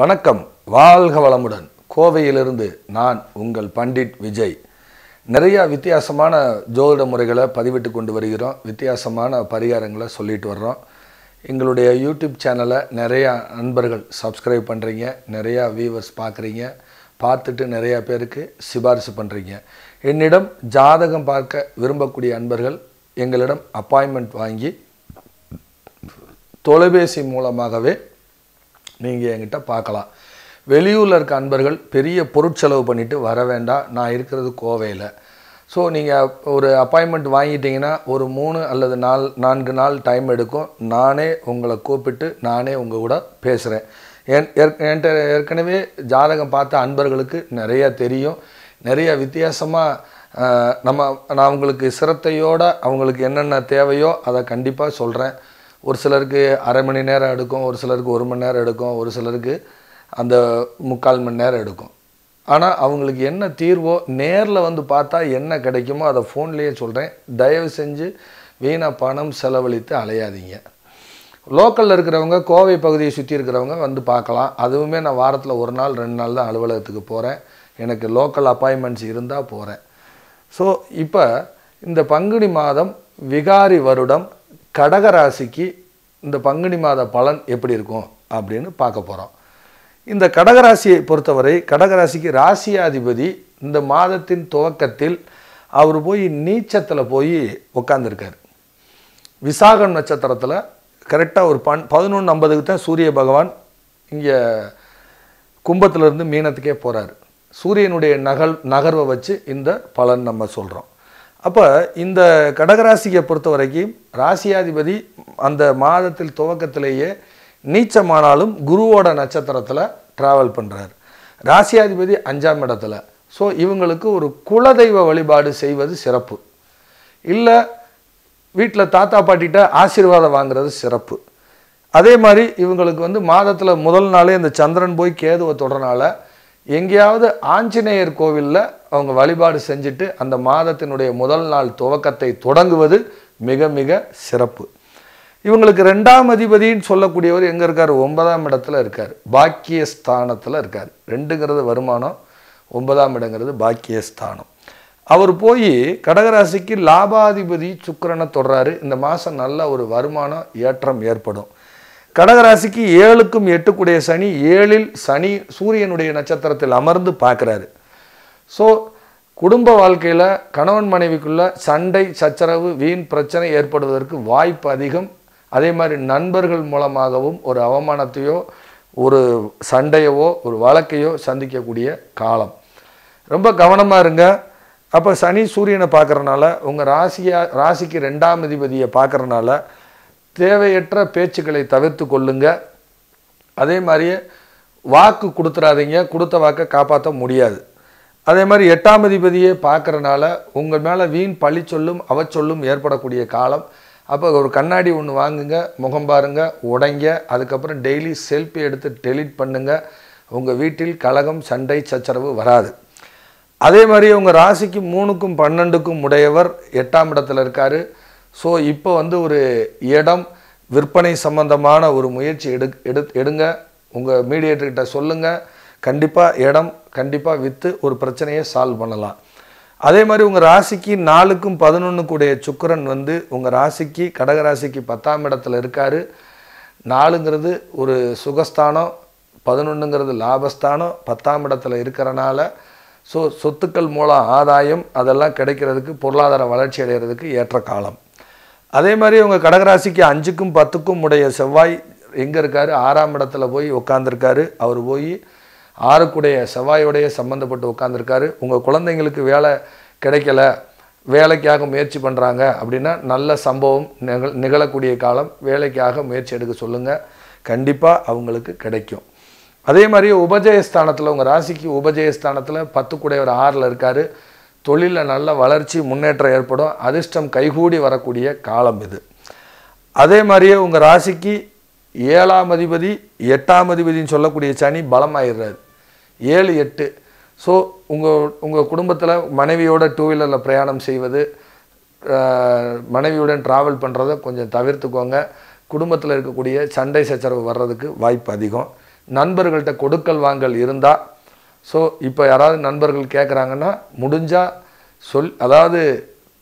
வணக்கம் வாழ்க வளமுடன் கோவையிலிருந்து நான் உங்கள் பண்டிட் விஜய் நிறையா வித்தியாசமான ஜோதிட முறைகளை பதிவிட்டு கொண்டு வருகிறோம் வித்தியாசமான பரிகாரங்களை சொல்லிட்டு வர்றோம் எங்களுடைய யூடியூப் சேனலை நிறையா நண்பர்கள் சப்ஸ்கிரைப் பண்ணுறீங்க நிறையா வியூவர்ஸ் பார்க்குறீங்க பார்த்துட்டு நிறையா பேருக்கு சிபாரிசு பண்ணுறீங்க என்னிடம் ஜாதகம் பார்க்க விரும்பக்கூடிய அன்பர்கள் எங்களிடம் அப்பாயின்மெண்ட் வாங்கி தொலைபேசி மூலமாகவே நீங்கள் என்கிட்ட பார்க்கலாம் வெளியூரில் இருக்க அன்பர்கள் பெரிய பொருட்செலவு பண்ணிவிட்டு வர வேண்டாம் நான் இருக்கிறது கோவையில் ஸோ நீங்கள் ஒரு அப்பாயின்மெண்ட் வாங்கிட்டீங்கன்னா ஒரு மூணு அல்லது நாலு நான்கு நாள் டைம் எடுக்கும் நானே உங்களை கூப்பிட்டு நானே உங்கள் கூட பேசுகிறேன் என் என்கிட்ட ஏற்கனவே ஜாதகம் பார்த்த அன்பர்களுக்கு நிறையா தெரியும் நிறைய வித்தியாசமாக நம்ம நான் அவங்களுக்கு சிரத்தையோடு அவங்களுக்கு என்னென்ன தேவையோ அதை கண்டிப்பாக சொல்கிறேன் ஒரு சிலருக்கு அரை மணி நேரம் எடுக்கும் ஒரு சிலருக்கு ஒரு மணி நேரம் எடுக்கும் ஒரு சிலருக்கு அந்த முக்கால் மணி நேரம் எடுக்கும் ஆனால் அவங்களுக்கு என்ன தீர்வோ நேரில் வந்து பார்த்தா என்ன கிடைக்குமோ அதை ஃபோன்லேயே சொல்கிறேன் தயவு செஞ்சு வீணாக பணம் செலவழித்து அலையாதீங்க லோக்கலில் இருக்கிறவங்க கோவை பகுதியை சுற்றி இருக்கிறவங்க வந்து பார்க்கலாம் அதுவுமே நான் வாரத்தில் ஒரு நாள் ரெண்டு நாள் தான் அலுவலகத்துக்கு போகிறேன் எனக்கு லோக்கல் அப்பாயின்மெண்ட்ஸ் இருந்தால் போகிறேன் ஸோ இப்போ இந்த பங்குனி மாதம் விகாரி வருடம் கடகராசிக்கு இந்த பங்குனி மாத பலன் எப்படி இருக்கும் அப்படின்னு பார்க்க போகிறோம் இந்த கடகராசியை பொறுத்தவரை கடகராசிக்கு ராசியாதிபதி இந்த மாதத்தின் துவக்கத்தில் அவர் போய் நீச்சத்தில் போய் உட்காந்துருக்கார் விசாகம் நட்சத்திரத்தில் கரெக்டாக ஒரு பன் பதினொன்று ஐம்பதுக்கு தான் சூரிய பகவான் இங்கே கும்பத்திலிருந்து மீனத்துக்கே போகிறார் சூரியனுடைய நகல் நகர்வை வச்சு இந்த பலன் நம்ம சொல்கிறோம் அப்போ இந்த கடகராசியை பொறுத்த வரைக்கும் ராசியாதிபதி அந்த மாதத்தில் துவக்கத்திலேயே நீச்சமானாலும் குருவோட நட்சத்திரத்தில் ட்ராவல் பண்ணுறார் ராசியாதிபதி அஞ்சாம் இடத்துல ஸோ இவங்களுக்கு ஒரு குலதெய்வ வழிபாடு செய்வது சிறப்பு இல்லை வீட்டில் தாத்தா பாட்டிகிட்ட ஆசீர்வாதம் வாங்குறது சிறப்பு அதே மாதிரி இவங்களுக்கு வந்து மாதத்தில் முதல் நாளே இந்த சந்திரன் போய் கேதுவை தொடரனால எங்கேயாவது ஆஞ்சநேயர் கோவிலில் அவங்க வழிபாடு செஞ்சுட்டு அந்த மாதத்தினுடைய முதல் நாள் துவக்கத்தை தொடங்குவது மிக மிக சிறப்பு இவங்களுக்கு ரெண்டாம் அதிபதின்னு சொல்லக்கூடியவர் எங்கே இருக்கார் ஒன்பதாம் இடத்துல இருக்கார் பாக்கியஸ்தானத்தில் இருக்கார் ரெண்டுங்கிறது வருமானம் ஒன்பதாம் இடங்கிறது பாக்கியஸ்தானம் அவர் போய் கடகராசிக்கு லாபாதிபதி சுக்கரனை தொடுறாரு இந்த மாதம் நல்ல ஒரு வருமானம் ஏற்றம் ஏற்படும் கடகராசிக்கு ஏழுக்கும் எட்டுக்குடைய சனி ஏழில் சனி சூரியனுடைய நட்சத்திரத்தில் அமர்ந்து பார்க்குறாரு ஸோ குடும்ப வாழ்க்கையில் கணவன் மனைவிக்குள்ள சண்டை சச்சரவு வீண் பிரச்சனை ஏற்படுவதற்கு வாய்ப்பு அதிகம் அதே மாதிரி நண்பர்கள் மூலமாகவும் ஒரு அவமானத்தையோ ஒரு சண்டையவோ ஒரு வழக்கையோ சந்திக்கக்கூடிய காலம் ரொம்ப கவனமாக இருங்க அப்போ சனி சூரியனை பார்க்குறனால உங்கள் ராசியாக ராசிக்கு ரெண்டாம் அதிபதியை பார்க்குறனால தேவையற்ற பேச்சுக்களை தவிர்த்து கொள்ளுங்க அதே மாதிரியே வாக்கு கொடுத்துறாதீங்க கொடுத்த வாக்கை காப்பாற்ற முடியாது அதே மாதிரி எட்டாம் அதிபதியை பார்க்குறனால உங்கள் மேலே வீண் பழி சொல்லும் அவச்சொல்லும் ஏற்படக்கூடிய காலம் அப்போ ஒரு கண்ணாடி ஒன்று வாங்குங்க முகம் பாருங்க உடைங்க அதுக்கப்புறம் டெய்லி செல்ஃபி எடுத்து டெலிட் பண்ணுங்கள் உங்கள் வீட்டில் கலகம் சண்டை சச்சரவு வராது அதே மாதிரி உங்கள் ராசிக்கு மூணுக்கும் பன்னெண்டுக்கும் உடையவர் எட்டாம் இடத்துல இருக்கார் ஸோ இப்போ வந்து ஒரு இடம் விற்பனை சம்பந்தமான ஒரு முயற்சி எடு எடு எடுங்க உங்கள் மீடியேட்டர்கிட்ட சொல்லுங்கள் கண்டிப்பாக இடம் கண்டிப்பாக விற்று ஒரு பிரச்சனையை சால்வ் பண்ணலாம் அதே மாதிரி உங்கள் ராசிக்கு நாலுக்கும் பதினொன்றுக்குடைய சுக்கரன் வந்து உங்கள் ராசிக்கு கடகராசிக்கு பத்தாம் இடத்துல இருக்கார் நாலுங்கிறது ஒரு சுகஸ்தானம் பதினொன்றுங்கிறது லாபஸ்தானம் பத்தாம் இடத்துல இருக்கிறனால ஸோ சொத்துக்கள் மூலம் ஆதாயம் அதெல்லாம் கிடைக்கிறதுக்கு பொருளாதார வளர்ச்சி அடைகிறதுக்கு ஏற்ற காலம் அதே மாதிரி அவங்க கடகராசிக்கு அஞ்சுக்கும் பத்துக்கும் உடைய செவ்வாய் எங்கே இருக்கார் ஆறாம் இடத்துல போய் உட்காந்துருக்காரு அவர் போய் ஆறுக்குடைய செவ்வாயுடைய சம்மந்தப்பட்டு உட்காந்துருக்காரு உங்கள் குழந்தைங்களுக்கு வேலை கிடைக்கல வேலைக்காக முயற்சி பண்ணுறாங்க அப்படின்னா நல்ல சம்பவம் நிகழ் நிகழக்கூடிய காலம் வேலைக்காக முயற்சி எடுக்க சொல்லுங்கள் கண்டிப்பாக அவங்களுக்கு கிடைக்கும் அதே மாதிரி உபஜயஸ்தானத்தில் உங்கள் ராசிக்கு உபஜயஸ்தானத்தில் பத்துக்குடைய ஒரு ஆறில் இருக்கார் தொழிலில் நல்ல வளர்ச்சி முன்னேற்றம் ஏற்படும் அதிர்ஷ்டம் கைகூடி வரக்கூடிய காலம் இது அதே மாதிரியே உங்கள் ராசிக்கு ஏழாம் அதிபதி எட்டாம் அதிபதினு சொல்லக்கூடிய சனி பலமாயிடுறாரு ஏழு எட்டு ஸோ உங்கள் உங்கள் குடும்பத்தில் மனைவியோட டூ வீலரில் பிரயாணம் செய்வது மனைவியுடன் ட்ராவல் பண்ணுறத கொஞ்சம் தவிர்த்துக்கோங்க குடும்பத்தில் இருக்கக்கூடிய சண்டை சச்சரவு வர்றதுக்கு வாய்ப்பு அதிகம் நண்பர்கள்ட்ட கொடுக்கல் வாங்கல் இருந்தால் ஸோ இப்போ யாராவது நண்பர்கள் கேட்குறாங்கன்னா முடிஞ்சால் சொல் அதாவது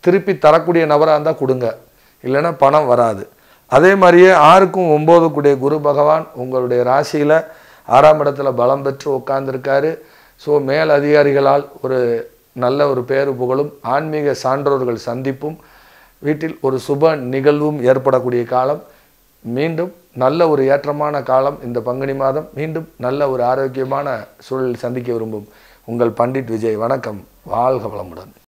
திருப்பி தரக்கூடிய நபராக இருந்தால் கொடுங்க இல்லைன்னா பணம் வராது அதே மாதிரியே ஆறுக்கும் ஒம்போதுக்குடைய குரு பகவான் உங்களுடைய ராசியில் ஆறாம் இடத்துல பலம் பெற்று உட்கார்ந்துருக்காரு ஸோ மேல் அதிகாரிகளால் ஒரு நல்ல ஒரு பேரு புகழும் ஆன்மீக சான்றோர்கள் சந்திப்பும் வீட்டில் ஒரு சுப நிகழ்வும் ஏற்படக்கூடிய காலம் மீண்டும் நல்ல ஒரு ஏற்றமான காலம் இந்த பங்குனி மாதம் மீண்டும் நல்ல ஒரு ஆரோக்கியமான சூழல் சந்திக்க விரும்பும் உங்கள் பண்டிட் விஜய் வணக்கம் வாழ்க வளமுடன்